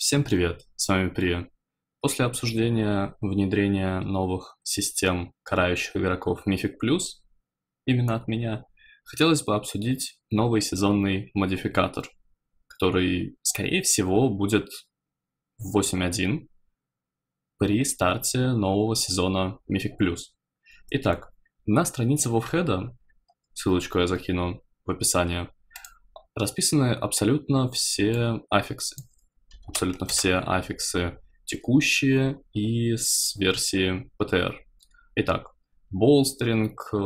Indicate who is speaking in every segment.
Speaker 1: Всем привет, с вами При. После обсуждения внедрения новых систем, карающих игроков Мифик Плюс, именно от меня, хотелось бы обсудить новый сезонный модификатор, который, скорее всего, будет в 8.1 при старте нового сезона Мифик Плюс. Итак, на странице Вовхеда, ссылочку я закину в описании, расписаны абсолютно все аффиксы, абсолютно все аффиксы текущие и с версии PTR. Итак, болстеринг, э,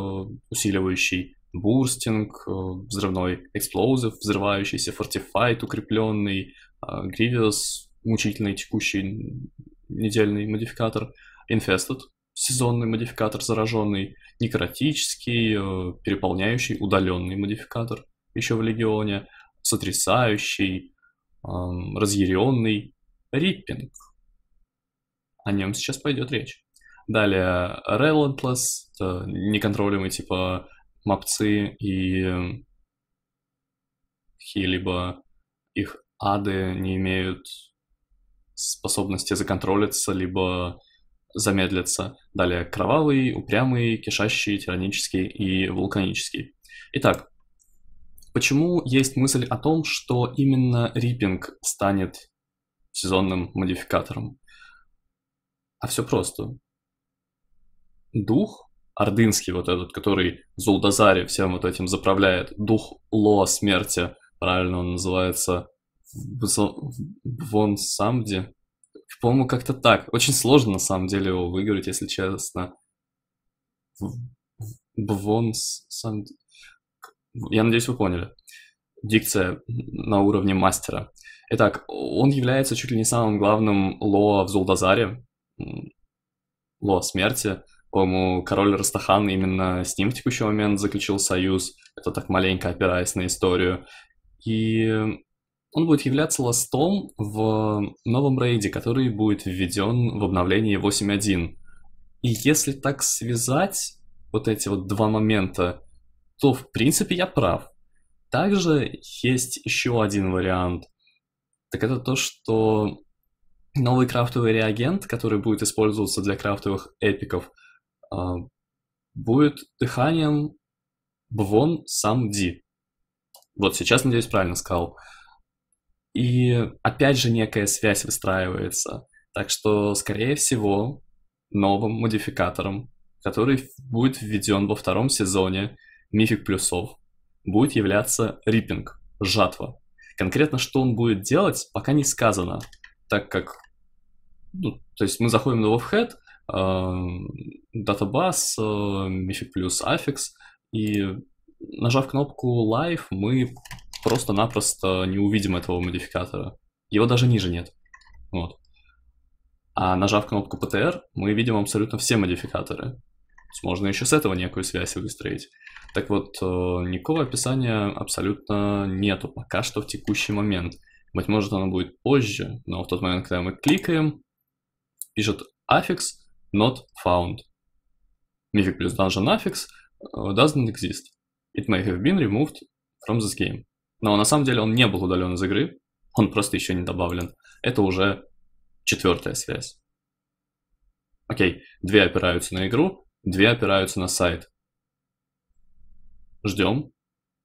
Speaker 1: усиливающий бурстинг, э, взрывной explosive взрывающийся, fortified укрепленный, grievous э, мучительный текущий недельный модификатор, infested, сезонный модификатор зараженный, некротический, переполняющий удаленный модификатор еще в легионе, сотрясающий, разъяренный Риппинг. О нем сейчас пойдет речь. Далее Relentless, это неконтролируемый типа мопцы и какие-либо их ады не имеют способности законтролиться, либо замедлиться. Далее кровавый, упрямый, кишащий, тиранический и вулканический. Итак, Почему есть мысль о том, что именно риппинг станет сезонным модификатором? А все просто. Дух ордынский вот этот, который Зулдазари всем вот этим заправляет, дух Лоа Смерти, правильно он называется, Вон Самди. По-моему, как-то так. Очень сложно, на самом деле, его выговорить, если честно. Бвон Самди. Я надеюсь, вы поняли. Дикция на уровне мастера. Итак, он является чуть ли не самым главным ло в Зулдазаре. ло смерти. По-моему, король Растахан именно с ним в текущий момент заключил союз. Это так маленько опираясь на историю. И он будет являться ластом в новом рейде, который будет введен в обновлении 8.1. И если так связать вот эти вот два момента, то в принципе я прав. Также есть еще один вариант. Так это то, что новый крафтовый реагент, который будет использоваться для крафтовых эпиков, а, будет дыханием Бвон Самди. Вот сейчас, надеюсь, правильно сказал. И опять же некая связь выстраивается. Так что, скорее всего, новым модификатором, который будет введен во втором сезоне, мифик плюсов будет являться риппинг, жатва. Конкретно, что он будет делать, пока не сказано, так как, ну, то есть мы заходим на WebHead, датабаз, э, э, мифик плюс аффикс, и нажав кнопку Live, мы просто-напросто не увидим этого модификатора. Его даже ниже нет. Вот. А нажав кнопку PTR, мы видим абсолютно все модификаторы есть можно еще с этого некую связь выстроить. Так вот, э, никакого описания абсолютно нету пока что в текущий момент. Быть может, оно будет позже, но в тот момент, когда мы кликаем, пишет аффикс not found. Mythic плюс dungeon affix э, doesn't exist. It may have been removed from this game. Но на самом деле он не был удален из игры, он просто еще не добавлен. Это уже четвертая связь. Окей, две опираются на игру, Две опираются на сайт. Ждем,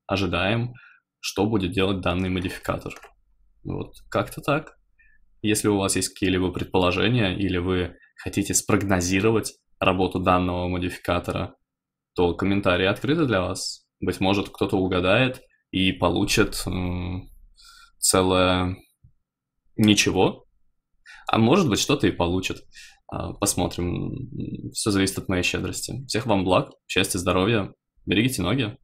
Speaker 1: ожидаем, что будет делать данный модификатор. Вот как-то так. Если у вас есть какие-либо предположения или вы хотите спрогнозировать работу данного модификатора, то комментарии открыты для вас. Быть может, кто-то угадает и получит целое ничего, а может быть, что-то и получит. А, посмотрим. Все зависит от моей щедрости. Всех вам благ, счастья, здоровья. Берегите ноги.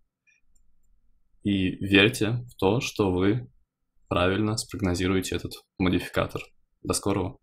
Speaker 1: И верьте в то, что вы правильно спрогнозируете этот модификатор. До скорого.